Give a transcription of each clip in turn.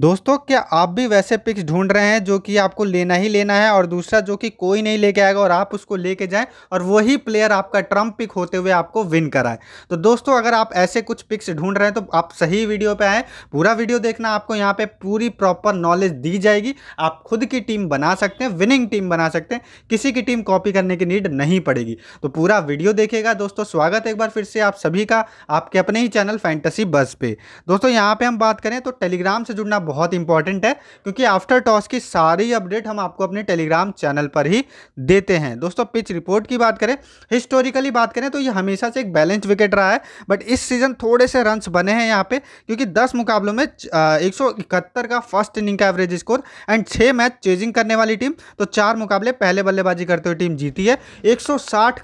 दोस्तों क्या आप भी वैसे पिक्स ढूंढ रहे हैं जो कि आपको लेना ही लेना है और दूसरा जो कि कोई नहीं लेके आएगा और आप उसको लेके जाएं और वही प्लेयर आपका ट्रम्प पिक होते हुए आपको विन कराए तो दोस्तों अगर आप ऐसे कुछ पिक्स ढूंढ रहे हैं तो आप सही वीडियो पे आएँ पूरा वीडियो देखना आपको यहाँ पर पूरी प्रॉपर नॉलेज दी जाएगी आप खुद की टीम बना सकते हैं विनिंग टीम बना सकते हैं किसी की टीम कॉपी करने की नीड नहीं पड़ेगी तो पूरा वीडियो देखेगा दोस्तों स्वागत एक बार फिर से आप सभी का आपके अपने ही चैनल फैंटेसी बस पे दोस्तों यहाँ पर हम बात करें तो टेलीग्राम से जुड़ना बहुत इंपॉर्टेंट है क्योंकि आफ्टर टॉस की सारी अपडेट हम आपको अपने टेलीग्राम चैनल पर ही देते हैं दोस्तों पिच रिपोर्ट की बात करें हिस्टोरिकली बात करें तो ये हमेशा से एक बैलेंस विकेट रहा है बट इस सीज़न थोड़े से रन बने हैं यहाँ पे क्योंकि दस मुकाबलों में एक का फर्स्ट इनिंग का एवरेज स्कोर एंड छह मैच चेजिंग करने वाली टीम तो चार मुकाबले पहले बल्लेबाजी करते हुए टीम जीती है एक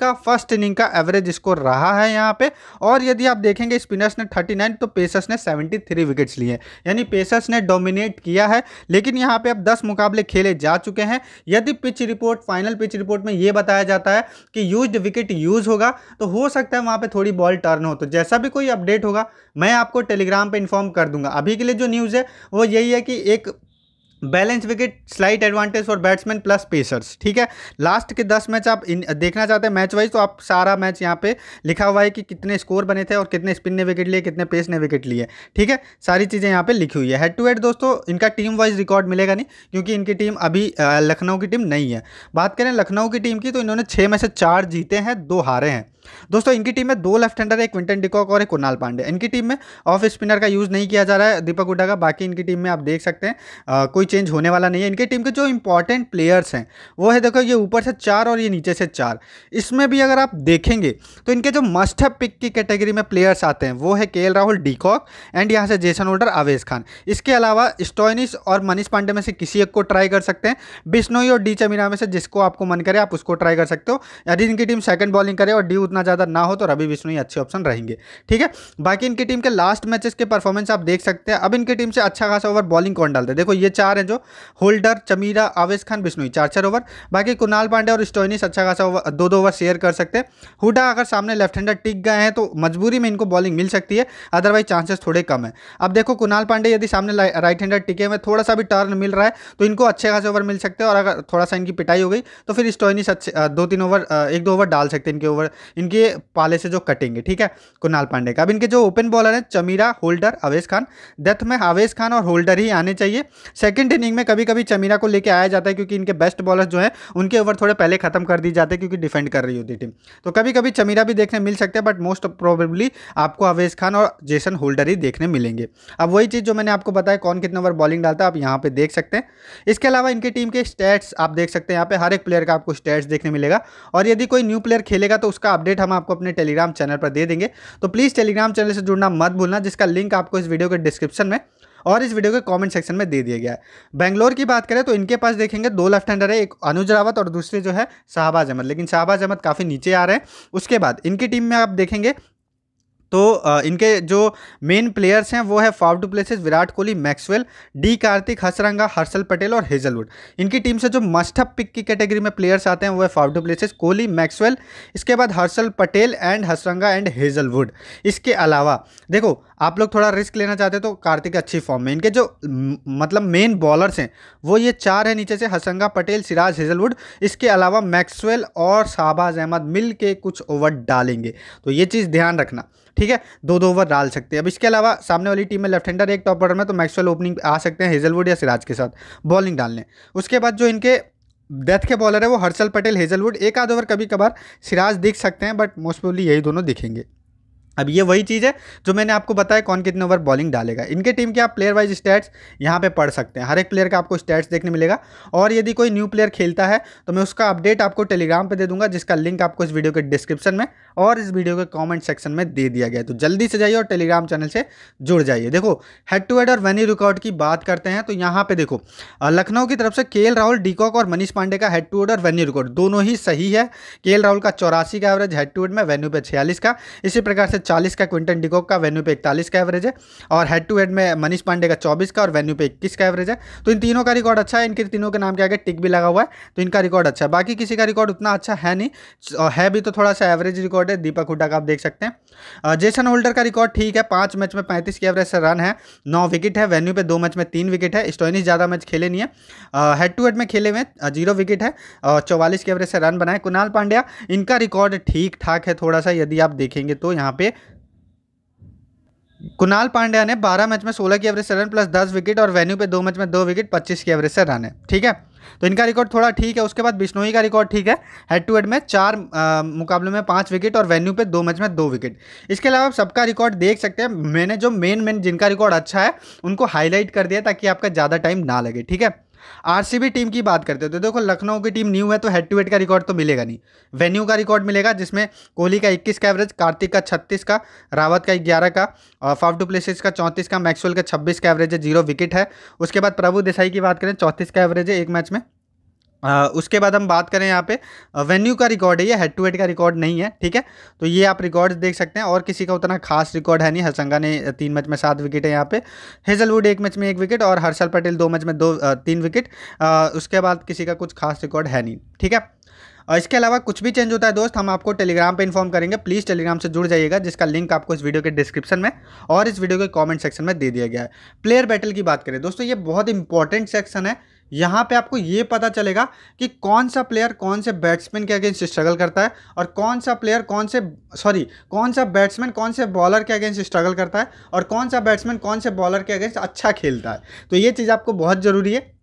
का फर्स्ट इनिंग का एवरेज स्कोर रहा है यहाँ पे और यदि आप देखेंगे स्पिनर्स ने 39 तो पेसर्स ने 73 विकेट्स लिए यानी पेसर्स ने डोमिनेट किया है लेकिन यहाँ पे अब 10 मुकाबले खेले जा चुके हैं यदि pitch report final pitch report में ये बताया जाता है कि यूज विकेट यूज़ होगा तो हो सकता है वहाँ पर थोड़ी बॉल टर्न हो तो जैसा भी कोई अपडेट होगा मैं आपको टेलीग्राम पर इन्फॉर्म कर दूंगा अभी के लिए जो न्यूज़ है वो यही है कि एक balance wicket slight advantage for batsman plus pacers ठीक है लास्ट के दस मैच आप इन, देखना चाहते हैं मैच वाइज तो आप सारा मैच यहाँ पे लिखा हुआ है कि कितने स्कोर बने थे और कितने स्पिन ने विकेट लिए कितने पेस ने विकेट लिए ठीक है सारी चीज़ें यहाँ पे लिखी हुई है हेड टू हेड दोस्तों इनका टीम वाइज रिकॉर्ड मिलेगा नहीं क्योंकि इनकी टीम अभी लखनऊ की टीम नहीं है बात करें लखनऊ की टीम की तो इन्होंने छः में से चार जीते हैं दो हारे हैं दोस्तों इनकी टीम में दो लेफ्ट हैंडर एक विंटन डिकॉक और एक कुणाल पांडे इनकी टीम में ऑफ स्पिनर का यूज़ नहीं किया जा रहा है दीपक हुडा का बाकी इनकी टीम में आप देख सकते हैं आ, कोई चेंज होने वाला नहीं है इनकी टीम के जो इंपॉर्टेंट प्लेयर्स हैं वो है देखो ये ऊपर से चार और ये नीचे से चार इसमें भी अगर आप देखेंगे तो इनके जो मस्ट है पिक की कैटेगरी में प्लेयर्स आते हैं वो है के राहुल डीकॉक एंड यहाँ से जेसन होल्डर आवेश खान इसके अलावा स्टोइनिस और मनीष पांडे में से किसी एक को ट्राई कर सकते हैं बिश्नोई और डी चमीना में से जिसको आपको मन करे आप उसको ट्राई कर सकते हो यदि इनकी टीम सेकंड बॉलिंग करे और डी उतना इतना ज़्यादा ना हो तो रवि विष्णु ही अच्छे ऑप्शन रहेंगे ठीक है बाकी इनकी टीम के लास्ट मैचेस के परफॉर्मेंस आप देख सकते हैं अब इनकी टीम से अच्छा खासा ओवर बॉलिंग कौन डालते है देखो ये चार हैं जो होल्डर चमीरा आवेश खान बिश्नोई चार चार ओवर बाकी कुणाल पांडे और स्टोइनिस अच्छा खासा ओवर दो दो ओवर शेयर कर सकते हैं हुडा अगर सामने लेफ्ट हैंडर टिक गए हैं तो मजबूरी में इनको बॉलिंग मिल सकती है अदरवाइज चांसेस थोड़े कम है अब देखो कुणाल पांडे यदि सामने राइट हैंडर टिके हुए थोड़ा सा भी टर्न मिल रहा है तो इनको अच्छे खासे ओवर मिल सकते हैं और अगर थोड़ा सा इनकी पिटाई हो गई तो फिर स्टोइनिस अच्छे दो तीन ओवर एक दो ओवर डाल सकते हैं इनके ओवर इनके पाले से जो कटेंगे ठीक है कुणाल पांडे का अब इनके जो ओपन बॉलर हैं चमीरा होल्डर अवेश खान डेथ में अवेश खान और होल्डर ही आने चाहिए सेकेंड इनिंग में कभी कभी चमीरा को लेकर आया जाता है क्योंकि इनके बेस्ट बॉलर जो हैं उनके ओवर थोड़े पहले खत्म कर दिए जाते हैं क्योंकि डिफेंड कर रही होती टीम तो कभी कभी चमीरा भी देखने मिल सकते हैं बट मोस्ट प्रोबेबली आपको अवेश खान और जेसन होल्डर ही देखने मिलेंगे अब वही चीज़ जो मैंने आपको बताया कौन कितने ओवर बॉलिंग डालता है आप यहाँ पे देख सकते हैं इसके अलावा इनकी टीम के स्टैट्स आप देख सकते हैं यहाँ पे हर एक प्लेयर का आपको स्टैट्स देखने मिलेगा और यदि कोई न्यू प्लेयर खेलेगा तो उसका अपडेट अपडेट हम आपको अपने टेलीग्राम चैनल पर दे देंगे तो प्लीज़ टेलीग्राम चैनल से जुड़ना मत भूलना जिसका लिंक आपको इस वीडियो के डिस्क्रिप्शन में और इस वीडियो के कमेंट सेक्शन में दे दिया गया है बैंगलोर की बात करें तो इनके पास देखेंगे दो लेफ्ट हैंडर है एक अनुज रावत और दूसरे जो है शाहबाज अहमद लेकिन शाहबाज अहमद काफ़ी नीचे आ रहे हैं उसके बाद इनकी टीम में आप देखेंगे तो इनके जो मेन प्लेयर्स हैं वो है Faf du Plessis Virat Kohli Maxwell D Karthik Hasaranga Harshal Patel और हेजलवुड इनकी टीम से जो मस्टअप पिक की कैटेगरी में प्लेयर्स आते हैं वो है Faf to places Kohli Maxwell इसके बाद Harshal Patel and Hasaranga and Hazlewood इसके अलावा देखो आप लोग थोड़ा रिस्क लेना चाहते हैं तो कार्तिक अच्छी फॉर्म में इनके जो मतलब मेन बॉलर्स हैं वो ये चार हैं नीचे से हसंगा पटेल सिराज हेजलवुड इसके अलावा मैक्सवेल और शाहबाज अहमद मिल के कुछ ओवर डालेंगे तो ये चीज़ ध्यान रखना ठीक है दो दो ओवर डाल सकते हैं अब इसके अलावा सामने वाली टीम में लेफ्ट हैंडर एक टॉप ऑर्डर में तो मैक्सवेल ओपनिंग आ सकते हैं हेजलवुड या सिराज के साथ बॉलिंग डालने उसके बाद जो इनके डेथ के बॉलर है वो हर्षल पटेल हेजलवुड एक आध ओवर कभी कभार सिराज दिख सकते हैं बट मोस्ट प्रोबली यही दोनों दिखेंगे अब ये वही चीज़ है जो मैंने आपको बताया कौन कितने ओवर बॉलिंग डालेगा इनके टीम के आप प्लेयर वाइज स्टैट्स यहाँ पे पढ़ सकते हैं हर एक प्लेयर का आपको स्टैट्स देखने मिलेगा और यदि कोई न्यू प्लेयर खेलता है तो मैं उसका अपडेट आपको टेलीग्राम पर दे दूंगा जिसका लिंक आपको इस वीडियो के डिस्क्रिप्शन में और इस वीडियो के कॉमेंट सेक्शन में दे दिया गया तो जल्दी से जाइए और टेलीग्राम चैनल से जुड़ जाइए देखो हेड टू हेड और वेन्यू रिकॉर्ड की बात करते हैं तो यहाँ पर देखो लखनऊ की तरफ से के राहुल डीकॉक और मनीष पांडे का हेड टू हेड और वेन्यू रिकॉर्ड दोनों ही सही है के राहुल का चौरासी का एवरेज हेड टू हेड में वेन्यू पे छियालीस का इसी प्रकार से चालीस का क्विंटन डिकॉक का वेन्यू पे इकतालीस का एवरेज है और हेड टू हेड में मनीष पांडे का चौबीस का और वेन्यू पे इक्कीस का एवरेज है तो इन तीनों का रिकॉर्ड अच्छा है इनके तीनों के नाम के आगे टिक भी लगा हुआ है तो इनका रिकॉर्ड अच्छा है बाकी किसी का रिकॉर्ड उतना अच्छा है नहीं है भी तो थोड़ा सा एवरेज रिकॉर्ड है दीपक हुडा का आप देख सकते हैं जेसन होल्डर का रिकॉर्ड ठीक है पाँच मैच में पैंतीस की एवरेज से रन है नौ विकेट है वेन्यू पे दो मैच में तीन विकेट है स्टोइनिस ज़्यादा मैच खेले नहीं है हेड टू हेड में खेले हुए जीरो विकेट है और चौवालीस के एवरेज से रन बनाए कुणाल पांड्या इनका रिकॉर्ड ठीक ठाक है थोड़ा सा यदि आप देखेंगे तो यहाँ पे कुणाल पांड्या ने 12 मैच में 16 की एवरेज से रन प्लस 10 विकेट और वेन्यू पे दो मैच में दो विकेट 25 की एवरेज से रन है ठीक है तो इनका रिकॉर्ड थोड़ा ठीक है उसके बाद बिश्नोई का रिकॉर्ड ठीक है हेड टू हेड में चार मुकाबलों में पाँच विकेट और वेन्यू पे दो मैच में दो विकेट इसके अलावा आप सबका रिकॉर्ड देख सकते हैं मैंने जो मेन मेन जिनका रिकॉर्ड अच्छा है उनको हाईलाइट कर दिया ताकि आपका ज़्यादा टाइम ना लगे ठीक है आरसीबी टीम की बात करते हो तो देखो लखनऊ की टीम न्यू है तो हेड टू हेड का रिकॉर्ड तो मिलेगा नहीं वेन्यू का रिकॉर्ड मिलेगा जिसमें कोहली का इक्कीस का एवरेज कार्तिक का छत्तीस का रावत का ग्यारह का और फाफ टू प्लेसिस का चौंतीस का मैक्सवेल का छब्बीस का एवरेज है जीरो विकेट है उसके बाद प्रभु देसाई की बात करें चौंतीस का एवरेज है एक मैच में आ, उसके बाद हम बात करें यहाँ पे वेन्यू का रिकॉर्ड है ये हेड टू हेड का रिकॉर्ड नहीं है ठीक है तो ये आप रिकॉर्ड देख सकते हैं और किसी का उतना खास रिकॉर्ड है नहीं हसंगा ने तीन मैच में सात विकेट है यहाँ पे हेजलवुड एक मैच में एक विकेट और हर्षल पटेल दो मैच में दो तीन विकेट आ, उसके बाद किसी का कुछ खास रिकॉर्ड है नहीं ठीक है और इसके अलावा कुछ भी चेंज होता है दोस्त हम आपको टेलीग्राम पे इन्फॉर्म करेंगे प्लीज़ टेलीग्राम से जुड़ जाइएगा जिसका लिंक आपको इस वीडियो के डिस्क्रिप्शन में और इस वीडियो के कमेंट सेक्शन में दे दिया गया है प्लेयर बैटल की बात करें दोस्तों ये बहुत इंपॉर्टेंट सेक्शन है यहाँ पे आपको ये पता चलेगा कि कौन सा प्लेयर कौन से बैट्समैन के अगेंस्ट स्ट्रगल करता है और कौन सा प्लेयर कौन से सॉरी कौन सा बैट्समैन कौन से बॉलर के अगेंस्ट स्ट्रगल करता है और कौन सा बैट्समैन कौन से बॉलर के अगेंस्ट अच्छा खेलता है तो ये चीज़ आपको बहुत ज़रूरी है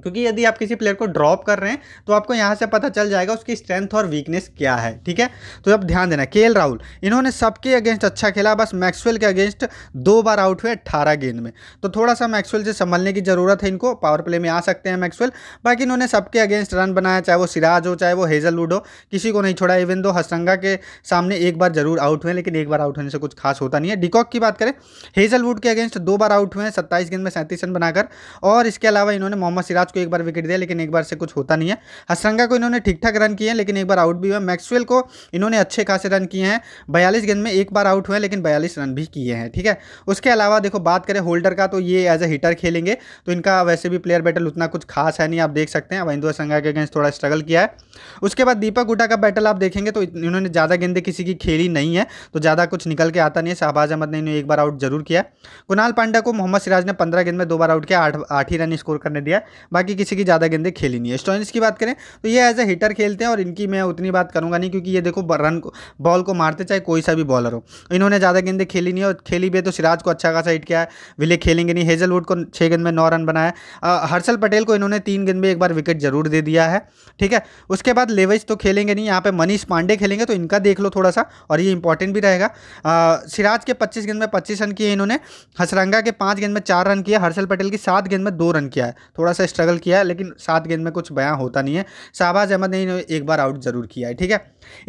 क्योंकि यदि आप किसी प्लेयर को ड्रॉप कर रहे हैं तो आपको यहाँ से पता चल जाएगा उसकी स्ट्रेंथ और वीकनेस क्या है ठीक है तो अब ध्यान देना के राहुल इन्होंने सबके अगेंस्ट अच्छा खेला बस मैक्सवेल के अगेंस्ट दो बार आउट हुए अट्ठारह गेंद में तो थोड़ा सा मैक्सवेल से संभलने की ज़रूरत है इनको पावर प्ले में आ सकते हैं मैक्सवेल बाकी इन्होंने सबके अगेंस्ट रन बनाया चाहे वो सिराज हो चाहे वो हेजलवुड हो किसी को नहीं छोड़ा इवन दो हसंगा के सामने एक बार जरूर आउट हुए लेकिन एक बार आउट होने से कुछ खास होता नहीं है डिकॉक की बात करें हेजलवुड के अगेंस्ट दो बार आउट हुए हैं सत्ताईस गेंद में सैंतीस रन बनाकर और इसके अलावा इन्होंने मोहम्मद सिराज सिराज को एक बार विकेट दिया लेकिन एक बार से कुछ होता नहीं है हसरंगा को इन्होंने ठीक ठाक रन किए हैं लेकिन एक बार आउट भी हुआ मैक्सवेल को इन्होंने अच्छे खासे रन किए हैं बयालीस गेंद में एक बार आउट हुए लेकिन बयालीस रन भी किए हैं ठीक है उसके अलावा देखो बात करें होल्डर का तो ये एज ए हिटर खेलेंगे तो इनका वैसे भी प्लेयर बैटल उतना कुछ खास है नहीं आप देख सकते हैं वहिंदु हसरंगा के अगेंस्ट थोड़ा स्ट्रगल किया है उसके बाद दीपक गुटा का बैटल आप देखेंगे तो इन्होंने ज़्यादा गेंदे किसी की खेली नहीं है तो ज़्यादा कुछ निकल के आता नहीं है शहबाज अहमद ने इन्हें एक बार आउट जरूर किया कुणाल पांडा को मोहम्मद सिराज ने पंद्रह गेंद में दो बार आउट किया आठ आठ ही रन स्कोर करने दिया बाकी किसी की ज़्यादा गेंदे खेली नहीं है स्टोइनिस की बात करें तो ये एज ए हिटर खेलते हैं और इनकी मैं उतनी बात करूँगा नहीं क्योंकि ये देखो रन को बॉल को मारते चाहे कोई सा भी बॉलर हो इन्होंने ज़्यादा गेंदे खेली नहीं और खेली भी है तो सिराज को अच्छा खासा हिट किया है विले खेलेंगे नहीं हेजलवुड को छः गेंद में नौ रन बनाया हर्षल पटेल को इन्होंने तीन गेंद में एक बार विकेट जरूर दे दिया है ठीक है उसके बाद लेवेज तो खेलेंगे नहीं यहाँ पर मनीष पांडे खेलेंगे तो इनका देख लो थोड़ा सा और ये इंपॉर्टेंट भी रहेगा सिराज के पच्चीस गेंद में पच्चीस रन किए इन्होंने हसरंगा के पाँच गेंद में चार रन किया हर्षल पटेल की सात गेंद में दो रन किया है थोड़ा सा स्ट्रगल किया है लेकिन सात गेंद में कुछ बयां होता नहीं है शाहबाज अहमद ने एक बार आउट ज़रूर किया है ठीक है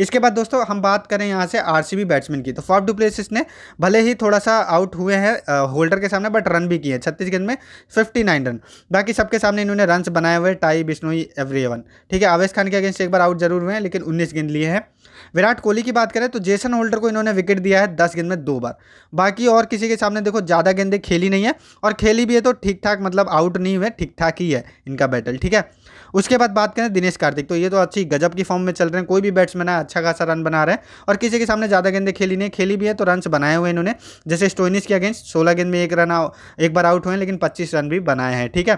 इसके बाद दोस्तों हम बात करें यहाँ से आरसीबी बैट्समैन की तो फॉफ डुप्लेसिस ने भले ही थोड़ा सा आउट हुए हैं होल्डर के सामने बट रन भी किए छत्तीस गेंद में फिफ्टी नाइन रन बाकी सबके सामने इन्होंने रन बनाए हुए टाई बिश्नोई एवरी ठीक है आवेश खान के अगेंस्ट एक बार आउट जरूर हुए हैं लेकिन उन्नीस गेंद लिए हैं विराट कोहली की बात करें तो जेसन होल्डर को इन्होंने विकेट दिया है दस गेंद में दो बार बाकी और किसी के सामने देखो ज़्यादा गेंदे खेली नहीं है और खेली भी है तो ठीक ठाक मतलब आउट नहीं हुए ठीक ठाक ही है इनका बैटल ठीक है उसके बाद बात करें दिनेश कार्तिक तो ये तो अच्छी गजब की फॉर्म में चल रहे हैं कोई भी बैट्समैन है अच्छा खासा रन बना रहे हैं और किसी के सामने ज़्यादा गेंदे खेली नहीं खेली भी है तो रन बनाए हुए इन्होंने जैसे स्टोनिस के अगेंस्ट सोलह गेंद में एक रन एक बार आउट हुए लेकिन पच्चीस रन भी बनाए हैं ठीक है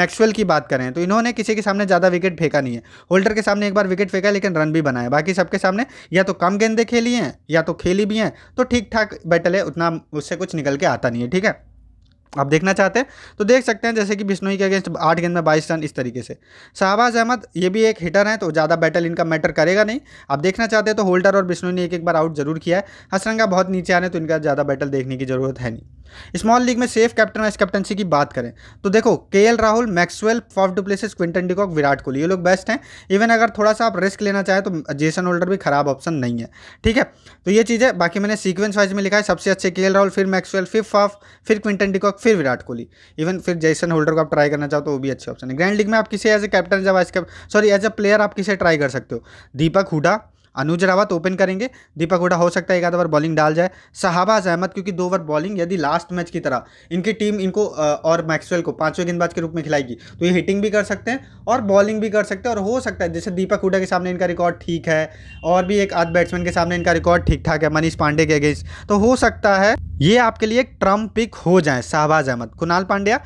मैक्सवेल की बात करें तो इन्होंने किसी के सामने ज़्यादा विकेट फेंका नहीं है होल्डर के सामने एक बार विकेट फेंका लेकिन रन भी बनाए बाकी सबके सामने या तो कम गेंदे खेली हैं या तो खेली भी हैं तो ठीक ठाक बैटल है उतना उससे कुछ निकल के आता नहीं है ठीक है आप देखना चाहते हैं तो देख सकते हैं जैसे कि बिश्नोई के अगेंस्ट आठ गेंद में बाईस रन इस तरीके से शाहबाज अहमद ये भी एक हिटर हैं तो ज़्यादा बैटल इनका मैटर करेगा नहीं आप देखना चाहते हैं तो होल्डर और बिश्नोई ने एक एक बार आउट जरूर किया है हसरंगा बहुत नीचे आने तो इनका ज़्यादा बैटल देखने की जरूरत है नहीं स्मॉल लीग में सेफ कैप्टन वाइस कैप्टनसी की बात करें तो देखो K Rahul Maxwell Faf du Plessis Quinton de Kock Virat Kohli ये लोग बेस्ट हैं इवन अगर थोड़ा सा आप रिस्क लेना चाहें तो जेसन होल्डर भी खराब ऑप्शन नहीं है ठीक है तो ये चीज़ें बाकी मैंने सीक्वेंस वाइज में लिखा है सबसे अच्छे के राहुल फिर मैक्सवेल फिर फॉफ फिर क्विंटन डिकॉक फिर विराट कोहली इवन फिर जेसन होल्डर को आप ट्राई करना चाहो तो वो भी अच्छे ऑप्शन है ग्रैंड लीग में आप किसी एज ए कैप्टन या vice captain sorry as a player आप किसे ट्राई कर सकते हो दीपक हुडा अनुज रावत ओपन करेंगे दीपक हुडा हो सकता है एक आधा बार बॉलिंग डाल जाए शहाबाज अहमद क्योंकि दो ओवर बॉलिंग यदि लास्ट मैच की तरह इनकी टीम इनको और मैक्सवेल को पांचवें गेंदबाज के रूप में खिलाएगी तो ये हिटिंग भी कर सकते हैं और बॉलिंग भी कर सकते हैं और हो सकता है जैसे दीपक हुडा के सामने इनका रिकॉर्ड ठीक है और भी एक आध बैट्समैन के सामने इनका रिकॉर्ड ठीक ठाक है मनीष पांडे के अगेंस्ट तो हो सकता है ये आपके लिए ट्रम्प पिक हो जाए शाहबाज अहमद कुणाल पांड्या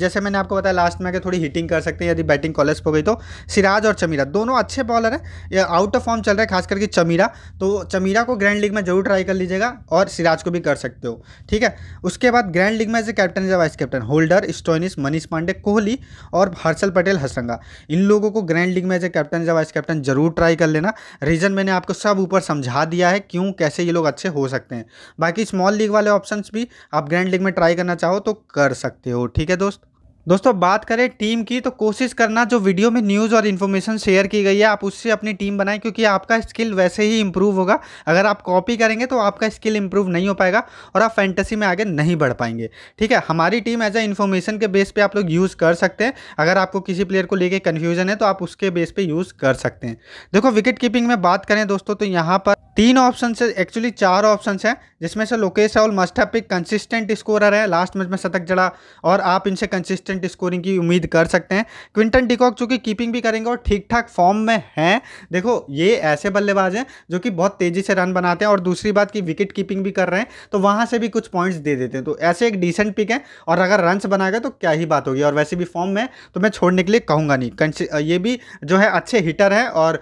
जैसे मैंने आपको बताया लास्ट में आगे थोड़ी हिटिंग कर सकते हैं यदि बैटिंग कॉलेज हो गई तो सिराज और चमीरा दोनों अच्छे बॉलर हैं आउट ऑफ फॉर्म चल रहा है खास करके चमीरा तो चमीरा को ग्रैंड लीग में जरूर ट्राई कर लीजिएगा और सिराज को भी कर सकते हो ठीक है उसके बाद ग्रैंड लीग में as captain as vice captain Holder Stoinis Manish Pandey Kohli और हर्षल पटेल हसरंगा इन लोगों को ग्रैंड लीग में as captain as vice captain जरूर ट्राई कर लेना रीज़न मैंने आपको सब ऊपर समझा दिया है क्यों कैसे ये लोग अच्छे हो सकते हैं बाकी स्मॉल लीग वाले ऑप्शंस भी आप ग्रैंड लीग में ट्राई करना चाहो तो कर सकते हो ठीक है दोस्त दोस्तों बात करें टीम की तो कोशिश करना जो वीडियो में न्यूज़ और इन्फॉर्मेशन शेयर की गई है आप उससे अपनी टीम बनाएं क्योंकि आपका स्किल वैसे ही इंप्रूव होगा अगर आप कॉपी करेंगे तो आपका स्किल इंप्रूव नहीं हो पाएगा और आप फैंटेसी में आगे नहीं बढ़ पाएंगे ठीक है हमारी टीम एज ए इन्फॉर्मेशन के बेस पर आप लोग यूज़ कर सकते हैं अगर आपको किसी प्लेयर को लेकर कन्फ्यूजन है तो आप उसके बेस पर यूज़ कर सकते हैं देखो विकेट कीपिंग में बात करें दोस्तों तो यहाँ पर तीन ऑप्शन से एक्चुअली चार ऑप्शन हैं जिसमें से लोकेश राहुल है कंसिस्टेंट स्कोरर है लास्ट मैच में शतक जड़ा और आप इनसे कंसिस्टेंट कंसिस्टेंट स्कोरिंग की उम्मीद कर सकते हैं क्विंटन डिकॉक चूंकि कीपिंग भी करेंगे और ठीक ठाक फॉर्म में हैं देखो ये ऐसे बल्लेबाज हैं जो कि बहुत तेज़ी से रन बनाते हैं और दूसरी बात की विकेट कीपिंग भी कर रहे हैं तो वहां से भी कुछ पॉइंट्स दे देते हैं तो ऐसे एक डिसेंट पिक है और अगर रन बनाएगा तो क्या ही बात होगी और वैसे भी फॉर्म में तो मैं छोड़ने के लिए कहूंगा नहीं ये भी जो है अच्छे हिटर है और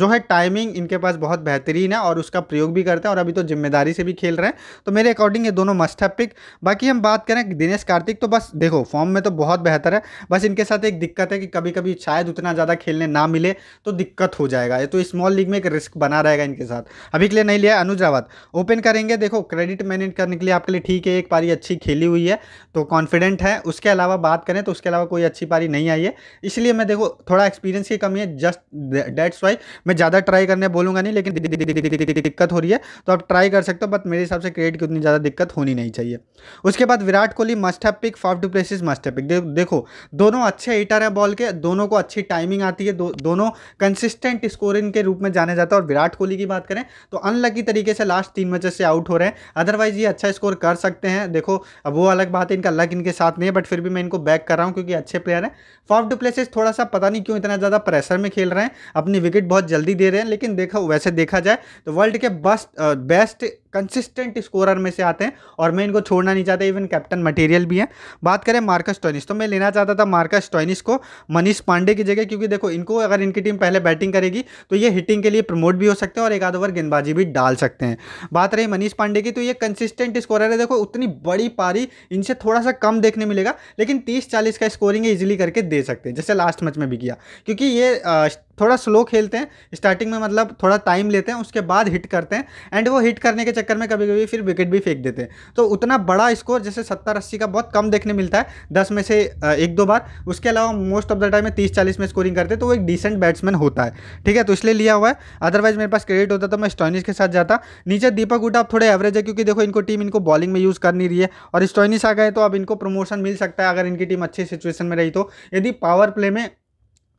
जो है टाइमिंग इनके पास बहुत बेहतरीन है और उसका प्रयोग भी करते हैं और अभी तो जिम्मेदारी से भी खेल रहे हैं तो मेरे अकॉर्डिंग ये दोनों मस्ट है पिक बाकी हम बात करें दिनेश कार्तिक तो बस देखो फॉर्म में तो बहुत बेहतर है बस इनके साथ एक दिक्कत है कि कभी कभी शायद उतना ज़्यादा खेलने ना मिले तो दिक्कत हो जाएगा ये तो स्मॉल लीग में एक रिस्क बना रहेगा इनके साथ अभी के लिए नहीं लिया अनुज ओपन करेंगे देखो क्रेडिट मैनेज करने के लिए आपके लिए ठीक है एक पारी अच्छी खेली हुई है तो कॉन्फिडेंट है उसके अलावा बात करें तो उसके अलावा कोई अच्छी पारी नहीं आई है इसलिए मैं देखो थोड़ा एक्सपीरियंस की कमी है जस्ट डेट्स वाई मैं ज़्यादा ट्राई करने बोलूँगा नहीं लेकिन दिक्कत हो रही है तो आप ट्राई कर सकते हो बट मेरे हिसाब से क्रेडिट की उतनी ज़्यादा दिक्कत होनी नहीं चाहिए उसके बाद विराट कोहली मस्ट है पिक टू प्लेसिस मस्ट है पिक दे, देखो दोनों अच्छे हीटर हैं बॉल के दोनों को अच्छी टाइमिंग आती है दो, दोनों कंसिस्टेंट स्कोरिंग के रूप में जाने जाता है और विराट कोहली की बात करें तो अनलकी तरीके से लास्ट तीन मैचेस से आउट हो रहे हैं अदरवाइज ये अच्छा स्कोर कर सकते हैं देखो अब वो अलग बात है इनका लक इनके साथ नहीं है बट फिर भी मैं इनको बैक कर रहा हूँ क्योंकि अच्छे प्लेयर हैं फॉफ डू प्लेसेस थोड़ा सा पता नहीं क्यों इतना ज़्यादा प्रेशर में खेल रहे हैं अपनी विकेट बहुत जल्दी दे रहे हैं लेकिन देखो वैसे देखा जाए तो वर्ल्ड के बस्ट बेस्ट कंसिस्टेंट स्कोरर में से आते हैं और मैं इनको छोड़ना नहीं चाहता इवन कैप्टन मटेरियल भी है बात करें मार्कस टॉइनिस तो मैं लेना चाहता था मार्कस टॉइनिस को मनीष पांडे की जगह क्योंकि देखो इनको अगर इनकी टीम पहले बैटिंग करेगी तो ये हिटिंग के लिए प्रमोट भी हो सकते हैं और एक आध ओवर गेंदबाजी भी डाल सकते हैं बात रही मनीष पांडे की तो ये कंसिस्टेंट स्कोरर है देखो उतनी बड़ी पारी इनसे थोड़ा सा कम देखने मिलेगा लेकिन तीस चालीस का स्कोरिंग इजिली करके दे सकते हैं जैसे लास्ट मैच में भी किया क्योंकि ये थोड़ा स्लो खेलते हैं स्टार्टिंग में मतलब थोड़ा टाइम लेते हैं उसके बाद हिट करते हैं एंड वो हिट करने के चक्कर में कभी कभी फिर विकेट भी फेंक देते हैं तो उतना बड़ा स्कोर जैसे सत्तर अस्सी का बहुत कम देखने मिलता है दस में से एक दो बार उसके अलावा मोस्ट ऑफ द टाइम में तीस चालीस में स्कोरिंग करते तो वो एक डिसेंट बैट्समैन होता है ठीक है तो इसलिए लिया हुआ है अदरवाइज मेरे पास क्रेडिट होता तो मैं स्टॉइनिस के साथ जाता नीचे दीपक गुटा थोड़े एवरेज है क्योंकि देखो इनको टीम इनको बॉलिंग में यूज़ कर नहीं रही है और स्टॉइनिस आ गए तो अब इनको प्रमोशन मिल सकता है अगर इनकी टीम अच्छी सिचुएशन में रही तो यदि पावर प्ले में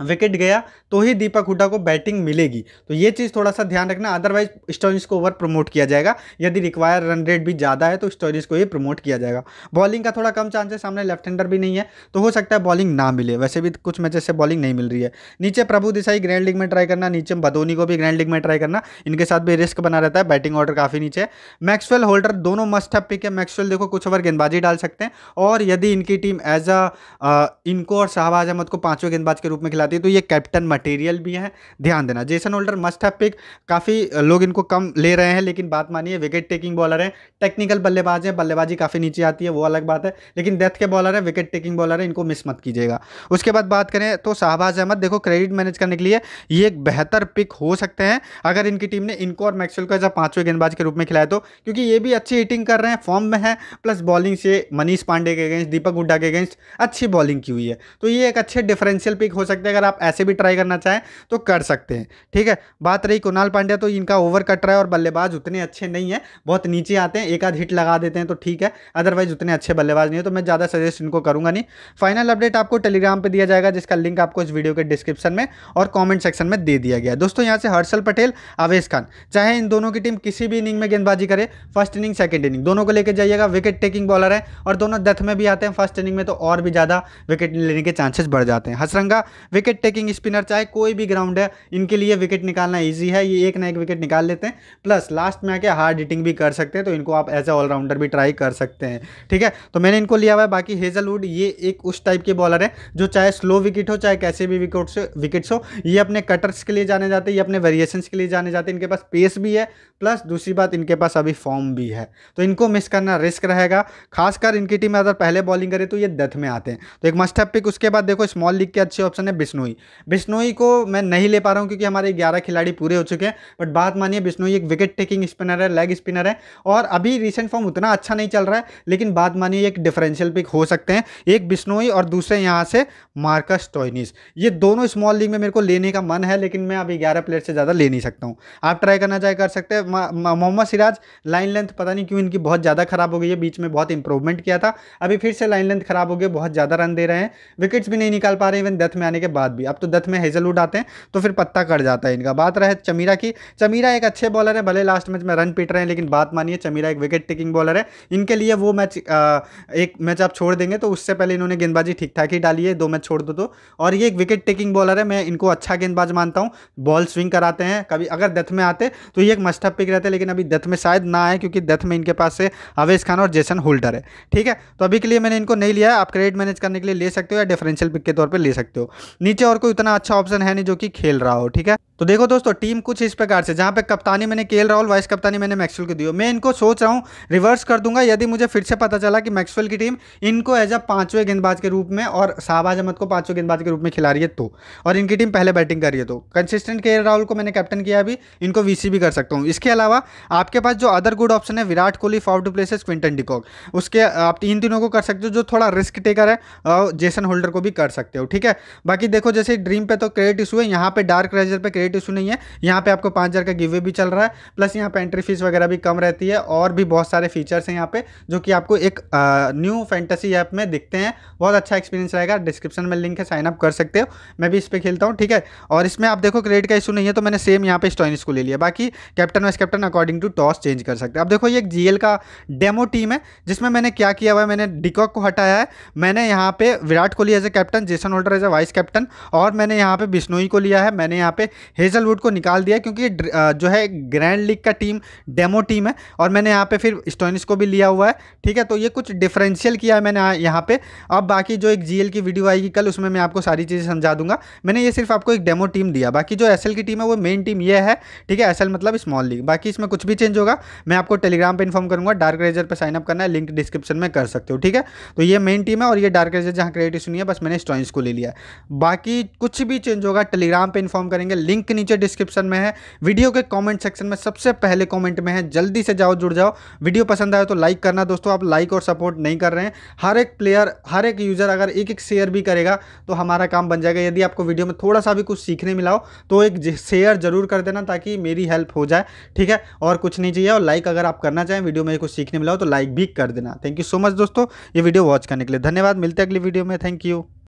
विकेट गया तो ही दीपक हुडा को बैटिंग मिलेगी तो ये चीज़ थोड़ा सा ध्यान रखना अदरवाइज स्टोरीज को ओवर प्रमोट किया जाएगा यदि रिक्वायर रन रेट भी ज़्यादा है तो स्टोरीज को ही प्रमोट किया जाएगा बॉलिंग का थोड़ा कम चांस है सामने लेफ्ट हैंडर भी नहीं है तो हो सकता है बॉलिंग ना मिले वैसे भी कुछ मैचेस से बॉलिंग नहीं मिल रही है नीचे प्रभु देसाई ग्रैंड लीग में ट्राई करना नीचे भदोनी को भी ग्रैंड लीग में ट्राई करना इनके साथ भी रिस्क बना रहता है बैटिंग ऑर्डर काफ़ी नीचे मैक्सवेल होल्डर दोनों मस्ट है पिक है मैक्सवेल देखो कुछ ओवर गेंदबाजी डाल सकते हैं और यदि इनकी टीम एज अ इनको और शाहबाज अहमद को पाँचवें गेंदबाज के रूप में खिला जाती है तो ये कैप्टन मटेरियल भी है ध्यान देना Jason Holder must have pick काफ़ी लोग इनको कम ले रहे हैं लेकिन बात मानिए विकेट टेकिंग बॉलर है टेक्निकल बल्लेबाज है बल्लेबाजी काफ़ी नीचे आती है वो अलग बात है लेकिन डेथ के बॉलर है विकेट टेकिंग बॉलर है इनको मिस मत कीजिएगा उसके बाद बात करें तो शाहबाज अहमद देखो क्रेडिट मैनेज करने के लिए ये एक बेहतर पिक हो सकते हैं अगर इनकी टीम ने इनको और मैक्सवेल को जब पाँचवें गेंदबाज के रूप में खिलाया तो क्योंकि ये भी अच्छी हिटिंग कर रहे हैं फॉर्म में है प्लस बॉलिंग से मनीष पांडे के अगेंस्ट दीपक हुड्डा के अगेंस्ट अच्छी बॉलिंग की हुई है तो ये एक अच्छे डिफरेंशियल पिक हो सकते हैं अगर आप ऐसे भी ट्राई करना चाहें तो कर सकते हैं ठीक है बात रही कुणाल पांड्या तो इनका ओवर कट रहा है और बल्लेबाज उतने अच्छे नहीं है बहुत नीचे आते हैं एक आध हिट लगा देते हैं तो ठीक है अदरवाइज उतने अच्छे बल्लेबाज नहीं है तो मैं ज़्यादा सजेस्ट इनको करूँगा नहीं फाइनल अपडेट आपको टेलीग्राम पर दिया जाएगा जिसका लिंक आपको इस वीडियो के डिस्क्रिप्शन में और कॉमेंट सेक्शन में दे दिया गया दोस्तों यहाँ से हर्षल पटेल आवेश खान चाहे इन दोनों की टीम किसी भी इनिंग में गेंदबाजी करे फर्स्ट इनिंग सेकेंड इनिंग दोनों को लेकर जाइएगा विकेट टेकिंग बॉलर है और दोनों डेथ में भी आते हैं फर्स्ट इनिंग में तो और भी ज़्यादा विकेट लेने के चांसेस बढ़ जाते हैं Hasaranga wicket wicket taking spinner चाहे कोई भी ग्राउंड है इनके लिए विकेट निकालना ईजी है ये एक ना एक विकेट निकाल लेते हैं प्लस लास्ट में आके हार्ड हिटिंग भी कर सकते हैं तो इनको आप एज ए ऑलराउंडर भी ट्राई कर सकते हैं ठीक है तो मैंने इनको लिया हुआ है बाकी हेजलवुड ये एक उस टाइप के बॉलर है जो चाहे स्लो विकेट हो चाहे कैसे भी विकेट विकेट्स हो ये अपने कटर्स के लिए जाने जाते हैं ये अपने वेरिएशन के लिए जाने जाते हैं इनके पास पेस भी है प्लस दूसरी बात इनके पास अभी फॉर्म भी है तो इनको मिस करना रिस्क रहेगा खासकर इनकी टीम अगर पहले बॉलिंग करे तो ये डेथ में आते हैं तो एक मस्ट पिक उसके बाद देखो स्मॉल लीग के अच्छे ऑप्शन है बिश्नोई बिश्नोई को मैं नहीं ले पा रहा हूँ क्योंकि हमारे ग्यारह खिलाड़ी पूरे हो चुके हैं बट बात मानिए बिश्नोई एक विकेट टेकिंग स्पिनर है लेग स्पिनर है और अभी रिसेंट फॉर्म उतना अच्छा नहीं चल रहा है लेकिन बात मानिए एक डिफरेंशियल पिक हो सकते हैं एक बिश्नोई और दूसरे यहाँ से मार्कस टॉयनिस ये दोनों स्मॉल लीग में मेरे को लेने का मन है लेकिन मैं अभी ग्यारह प्लेयर से ज़्यादा ले नहीं सकता हूँ आप ट्राई करना चाहे कर सकते हैं मोहम्मद सिराज लाइन लेंथ पता नहीं क्यों इनकी बहुत ज़्यादा खराब हो गई है बीच में बहुत इंप्रूवमेंट किया था अभी फिर से लाइन लेंथ खराब हो गई बहुत ज़्यादा रन दे रहे हैं विकेट्स भी नहीं निकाल पा रहे इवन डेथ में आने के बाद बाद भी अब तो दत्त में हेजलवुड आते हैं तो फिर पत्ता कट जाता है इनका बात रहे चमीरा की चमीरा एक अच्छे बॉलर है भले लास्ट मैच में रन पीट रहे हैं लेकिन बात मानिए चमीरा एक विकेट टेकिंग बॉलर है इनके लिए वो मैच एक मैच आप छोड़ देंगे तो उससे पहले इन्होंने गेंदबाजी ठीक ठाक ही डाली है दो मैच छोड़ दो तो और ये एक विकेट टेकिंग बॉलर है मैं इनको अच्छा गेंदबाज मानता हूँ बॉल स्विंग कराते हैं कभी अगर दत्त में आते तो ये एक मस्टअप पिक रहते लेकिन अभी दत्त में शायद ना आए क्योंकि दत्त में इनके पास से अवेश खान और जेसन होल्डर है ठीक है तो अभी के लिए मैंने इनको नहीं लिया आप क्रेडिट मैनेज करने के लिए ले सकते हो या डिफरेंशियल पिक के तौर पर ले सकते हो नीचे नीचे और कोई उतना अच्छा ऑप्शन है नहीं जो कि खेल रहा हो ठीक है तो देखो दोस्तों टीम कुछ इस प्रकार से जहाँ पे कप्तानी मैंने के राहुल वाइस कप्तानी मैंने मैक्सवेल को दी हो मैं इनको सोच रहा हूँ रिवर्स कर दूंगा यदि मुझे फिर से पता चला कि मैक्सवेल की टीम इनको एज अ पाँचवें गेंदबाज के रूप में और शाहबाज अहमद को पाँचवें गेंदबाज के रूप में खिला रही है तो और इनकी टीम पहले बैटिंग कर रही है तो कंसिस्टेंट के राहुल को मैंने कैप्टन किया अभी इनको वी भी कर सकता हूँ इसके अलावा आपके पास जो अदर गुड ऑप्शन है Virat Kohli Faf du Plessis Quinton de Kock उसके आप इन तीनों को कर सकते हो जो थोड़ा रिस्क टेकर है और जेसन होल्डर को भी कर सकते हो ठीक है बाकी देखो जैसे ड्रीम पे तो क्रेडिट इशू है यहाँ पे डार्क रेजर पर रेट इशू नहीं है यहाँ पे आपको पाँच हज़ार का गिवे भी चल रहा है प्लस यहाँ पे एंट्री फीस वगैरह भी कम रहती है और भी बहुत सारे फीचर्स हैं यहाँ पे जो कि आपको एक न्यू फैंटेसी ऐप में दिखते हैं बहुत अच्छा एक्सपीरियंस रहेगा डिस्क्रिप्शन में लिंक है साइन अप कर सकते हो मैं भी इस पर खेलता हूँ ठीक है और इसमें आप देखो क्रेडिट का इशू नहीं है तो मैंने सेम यहाँ पे स्टॉइनिस को ले लिया बाकी captain vice captain according to toss change कर सकते हैं अब देखो ये एक जीएल का डेमो टीम है जिसमें मैंने क्या किया हुआ है मैंने डिकॉक को हटाया है मैंने यहाँ पे Virat Kohli as a captain Jason Holder as a vice captain और मैंने यहाँ पे बिश्नोई को लिया है मैंने यहाँ पे हेजलवुड को निकाल दिया क्योंकि जो है ग्रैंड लीग का टीम डेमो टीम है और मैंने यहाँ पे फिर स्टोनिस को भी लिया हुआ है ठीक है तो ये कुछ डिफरेंशियल किया है मैंने यहाँ पे अब बाकी जो एक जी की वीडियो आएगी कल उसमें मैं आपको सारी चीज़ें समझा दूंगा मैंने ये सिर्फ आपको एक डेमो टीम दिया बाकी जो एस की टीम है वो मेन टीम ये है ठीक है एस मतलब स्मॉल लीग बाकी इसमें कुछ भी चेंज होगा मैं आपको टेलीग्राम पर इन्फॉर्म करूँगा डार्क रेजर पर साइनअप करना है लिंक डिस्क्रिप्शन में कर सकते हो ठीक है तो ये मेन टीम है और ये डार्क रेजर जहाँ क्रिएटिव सुनी है बस मैंने स्टॉइंस को ले लिया बाकी कुछ भी चेंज होगा टेलीग्राम पर इन्फॉर्म करेंगे लिंक लिंक नीचे डिस्क्रिप्शन में है वीडियो के कॉमेंट सेक्शन में सबसे पहले कॉमेंट में है जल्दी से जाओ जुड़ जाओ वीडियो पसंद आए तो लाइक करना दोस्तों आप लाइक और सपोर्ट नहीं कर रहे हैं हर एक प्लेयर हर एक यूज़र अगर एक एक शेयर भी करेगा तो हमारा काम बन जाएगा यदि आपको वीडियो में थोड़ा सा भी कुछ सीखने मिला हो तो एक शेयर जरूर कर देना ताकि मेरी हेल्प हो जाए ठीक है और कुछ नहीं चाहिए और लाइक अगर आप करना चाहें वीडियो में कुछ सीखने मिला हो तो लाइक भी कर देना थैंक यू सो मच दोस्तों ये वीडियो वॉच करने के लिए धन्यवाद मिलते हैं अगली वीडियो में थैंक यू